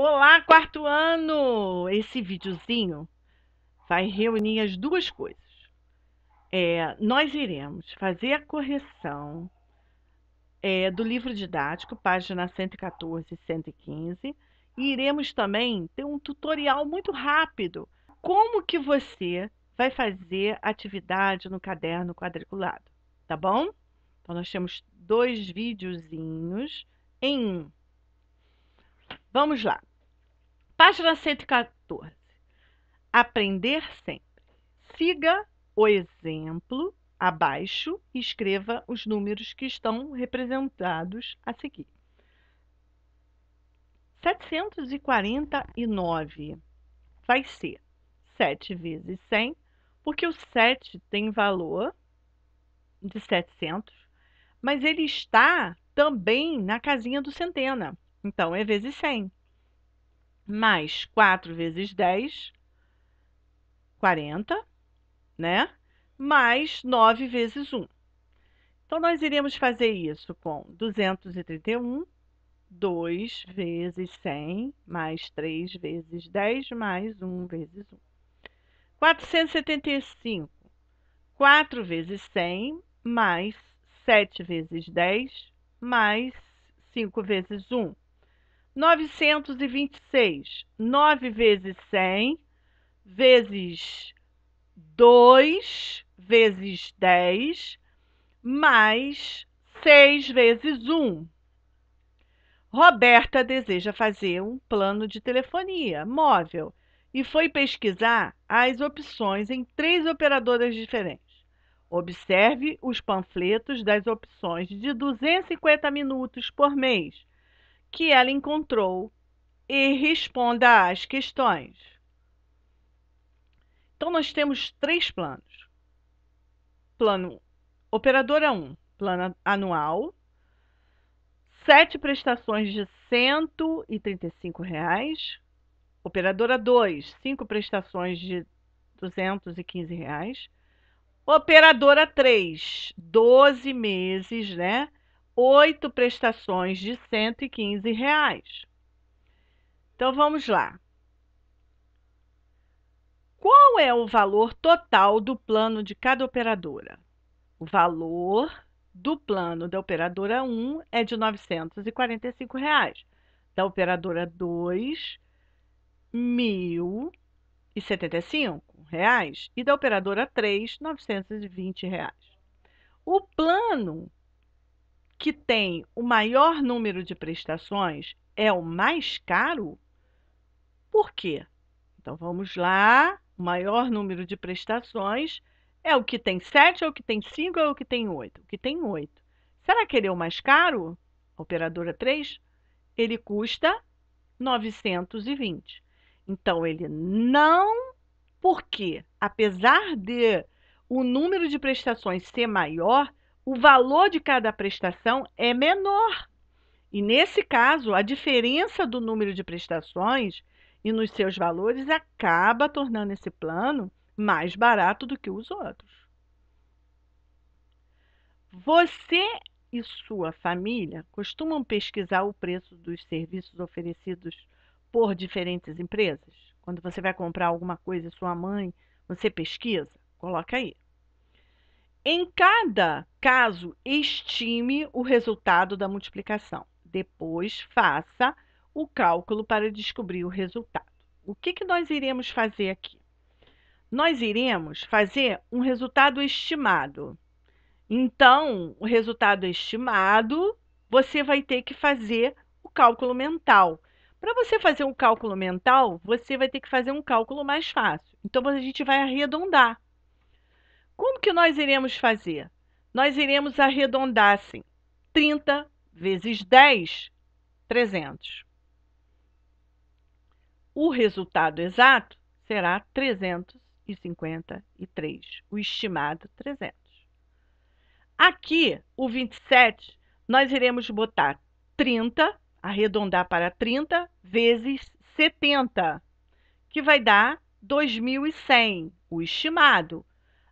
Olá, quarto ano! Esse videozinho vai reunir as duas coisas. É, nós iremos fazer a correção é, do livro didático, página 114 e 115, e iremos também ter um tutorial muito rápido. Como que você vai fazer atividade no caderno quadriculado, tá bom? Então, nós temos dois videozinhos em um. Vamos lá. Página 114. Aprender sempre. Siga o exemplo abaixo e escreva os números que estão representados a seguir. 749 vai ser 7 vezes 100, porque o 7 tem valor de 700, mas ele está também na casinha do centena. Então, é vezes 100 mais 4 vezes 10, 40, né? Mais 9 vezes 1. Então, nós iremos fazer isso com 231, 2 vezes 100, mais 3 vezes 10, mais 1 vezes 1. 475, 4 vezes 100, mais 7 vezes 10, mais 5 vezes 1. 926. 9 vezes 100, vezes 2, vezes 10, mais 6 vezes 1. Roberta deseja fazer um plano de telefonia móvel e foi pesquisar as opções em três operadoras diferentes. Observe os panfletos das opções de 250 minutos por mês que ela encontrou e responda às questões. Então, nós temos três planos: plano operadora 1, é plano anual, sete prestações de R$ 135. Reais. Operadora 2, cinco prestações de R$ 215. Reais. Operadora 3, 12 meses, né? oito prestações de R$ 115. Reais. Então vamos lá. Qual é o valor total do plano de cada operadora? O valor do plano da operadora 1 é de R$ 945, reais. da operadora 2, 1.075 reais. e da operadora 3, 920. Reais. O plano que tem o maior número de prestações é o mais caro? Por quê? Então vamos lá. O maior número de prestações é o que tem 7, é o que tem 5, é o que tem 8? O que tem 8. Será que ele é o mais caro? Operadora 3? Ele custa 920. Então ele não. Por quê? Apesar de o número de prestações ser maior, o valor de cada prestação é menor. E nesse caso, a diferença do número de prestações e nos seus valores acaba tornando esse plano mais barato do que os outros. Você e sua família costumam pesquisar o preço dos serviços oferecidos por diferentes empresas? Quando você vai comprar alguma coisa, sua mãe, você pesquisa? Coloca aí. Em cada caso, estime o resultado da multiplicação. Depois, faça o cálculo para descobrir o resultado. O que, que nós iremos fazer aqui? Nós iremos fazer um resultado estimado. Então, o resultado estimado, você vai ter que fazer o cálculo mental. Para você fazer um cálculo mental, você vai ter que fazer um cálculo mais fácil. Então, a gente vai arredondar. Como que nós iremos fazer? Nós iremos arredondar assim: 30 vezes 10, 300. O resultado exato será 353, o estimado 300. Aqui, o 27, nós iremos botar 30, arredondar para 30, vezes 70, que vai dar 2100, o estimado.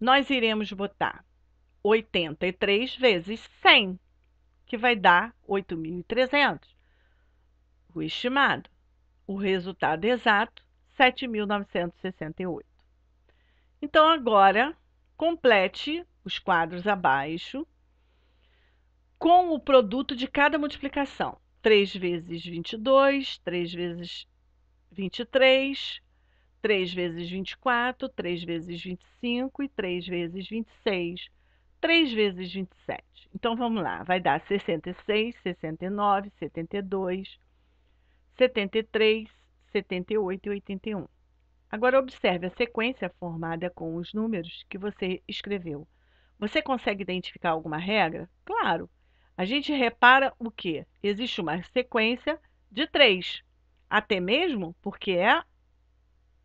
nós iremos botar 83 vezes 100, que vai dar 8.300. O estimado. O resultado exato, 7.968. Então, agora, complete os quadros abaixo com o produto de cada multiplicação. 3 vezes 22, 3 vezes 23, 3 vezes 24, 3 vezes 25 e 3 vezes 26, 3 vezes 27. Então, vamos lá, vai dar 66, 69, 72, 73, 78 e 81. Agora, observe a sequência formada com os números que você escreveu. Você consegue identificar alguma regra? Claro! A gente repara o que? Existe uma sequência de 3, até mesmo porque é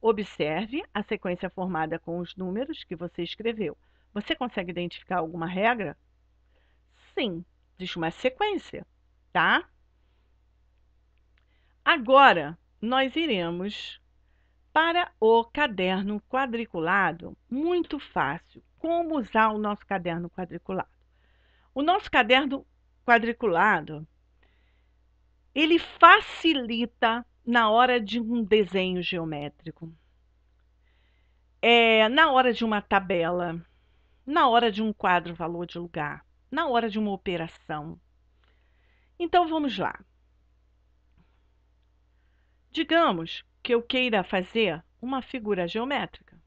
Observe a sequência formada com os números que você escreveu. Você consegue identificar alguma regra? Sim, existe uma sequência, tá? Agora, nós iremos para o caderno quadriculado. Muito fácil. Como usar o nosso caderno quadriculado? O nosso caderno quadriculado, ele facilita na hora de um desenho geométrico, é, na hora de uma tabela, na hora de um quadro valor de lugar, na hora de uma operação. Então vamos lá. Digamos que eu queira fazer uma figura geométrica.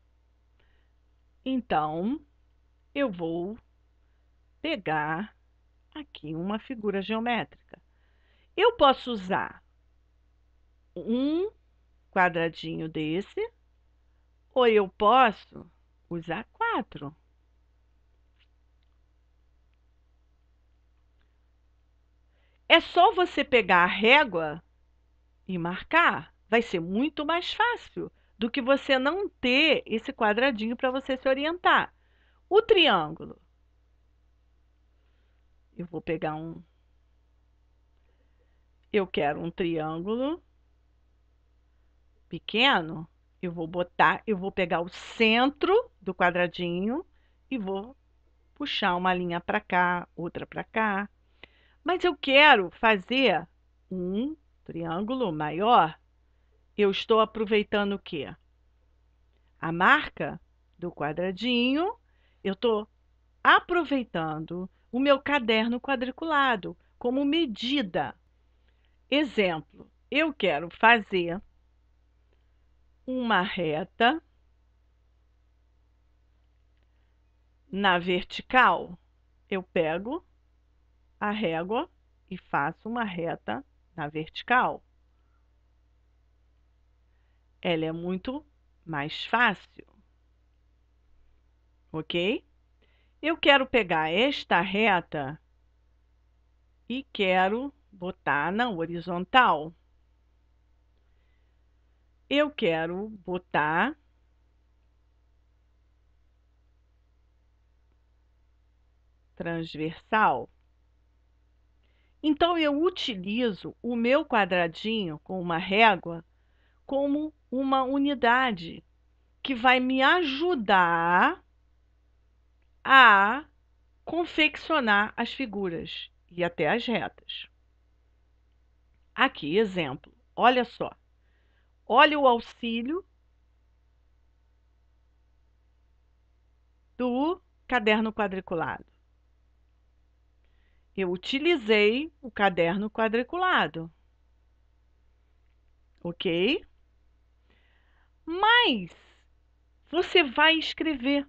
Então, eu vou pegar aqui uma figura geométrica. Eu posso usar um quadradinho desse, ou eu posso usar quatro. É só você pegar a régua e marcar. Vai ser muito mais fácil do que você não ter esse quadradinho para você se orientar. O triângulo. Eu vou pegar um. Eu quero um triângulo pequeno, eu vou botar, eu vou pegar o centro do quadradinho e vou puxar uma linha para cá, outra para cá. Mas eu quero fazer um triângulo maior. Eu estou aproveitando o quê? A marca do quadradinho. Eu estou aproveitando o meu caderno quadriculado como medida. Exemplo, eu quero fazer uma reta na vertical. Eu pego a régua e faço uma reta na vertical. Ela é muito mais fácil. Ok? Eu quero pegar esta reta e quero botar na horizontal eu quero botar transversal. Então, eu utilizo o meu quadradinho com uma régua como uma unidade que vai me ajudar a confeccionar as figuras e até as retas. Aqui, exemplo, olha só. Olha o auxílio do caderno quadriculado. Eu utilizei o caderno quadriculado. Ok? Mas você vai escrever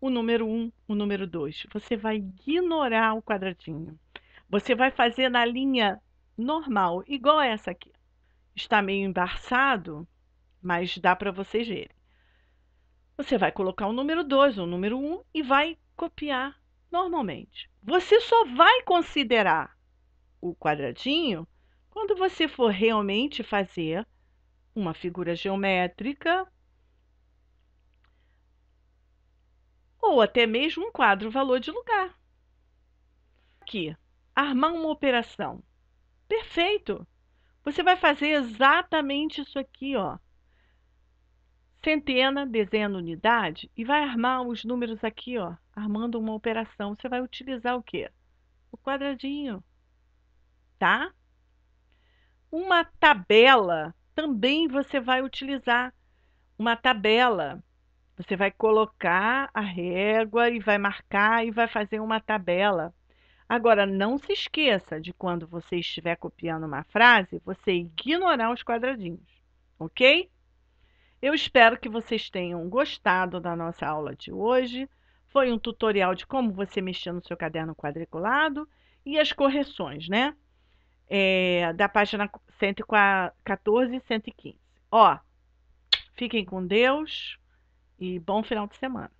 o número 1, um, o número 2. Você vai ignorar o quadradinho. Você vai fazer na linha normal, igual essa aqui está meio embarçado, mas dá para vocês verem. Você vai colocar o número 2 ou o número 1 um, e vai copiar normalmente. Você só vai considerar o quadradinho quando você for realmente fazer uma figura geométrica ou até mesmo um quadro valor de lugar. Aqui, armar uma operação. Perfeito! Você vai fazer exatamente isso aqui, ó. Centena, dezena, unidade e vai armar os números aqui, ó, armando uma operação. Você vai utilizar o quê? O quadradinho, tá? Uma tabela também você vai utilizar uma tabela. Você vai colocar a régua e vai marcar e vai fazer uma tabela. Agora, não se esqueça de quando você estiver copiando uma frase, você ignorar os quadradinhos, ok? Eu espero que vocês tenham gostado da nossa aula de hoje. Foi um tutorial de como você mexer no seu caderno quadriculado e as correções, né? É, da página 114 e 115. Ó, fiquem com Deus e bom final de semana.